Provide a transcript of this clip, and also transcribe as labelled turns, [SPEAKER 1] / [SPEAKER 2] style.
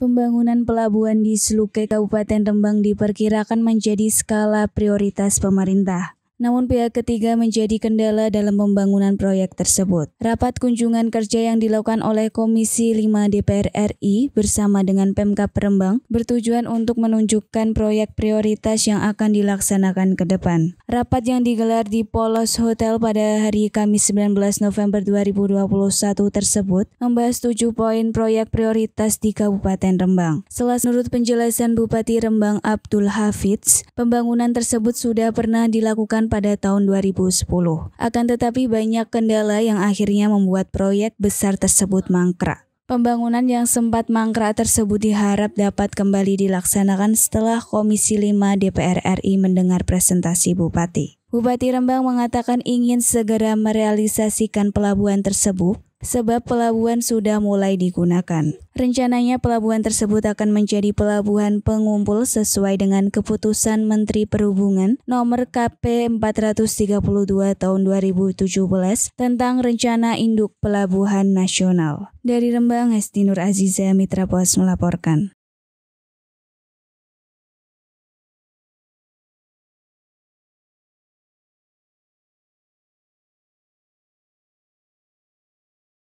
[SPEAKER 1] Pembangunan pelabuhan di Sluke Kabupaten Rembang diperkirakan menjadi skala prioritas pemerintah namun pihak
[SPEAKER 2] ketiga menjadi kendala dalam pembangunan proyek tersebut. Rapat kunjungan kerja yang dilakukan oleh Komisi 5 DPR RI bersama dengan Pemkap Rembang bertujuan untuk menunjukkan proyek prioritas yang akan dilaksanakan ke depan. Rapat yang digelar di Polos Hotel pada hari Kamis 19 November 2021 tersebut membahas tujuh poin proyek prioritas di Kabupaten Rembang. Selas menurut penjelasan Bupati Rembang Abdul Hafidz, pembangunan tersebut sudah pernah dilakukan pada tahun 2010. Akan tetapi banyak kendala yang akhirnya membuat proyek besar tersebut mangkrak. Pembangunan yang sempat mangkrak tersebut diharap dapat kembali dilaksanakan setelah Komisi 5 DPR RI mendengar presentasi Bupati. Bupati Rembang mengatakan ingin segera merealisasikan pelabuhan tersebut sebab pelabuhan sudah mulai digunakan. Rencananya pelabuhan tersebut akan menjadi pelabuhan pengumpul sesuai dengan keputusan Menteri Perhubungan nomor KP 432 tahun 2017 tentang rencana induk pelabuhan nasional.
[SPEAKER 1] Dari Rembang, Hestinur Aziza Mitra Pos melaporkan.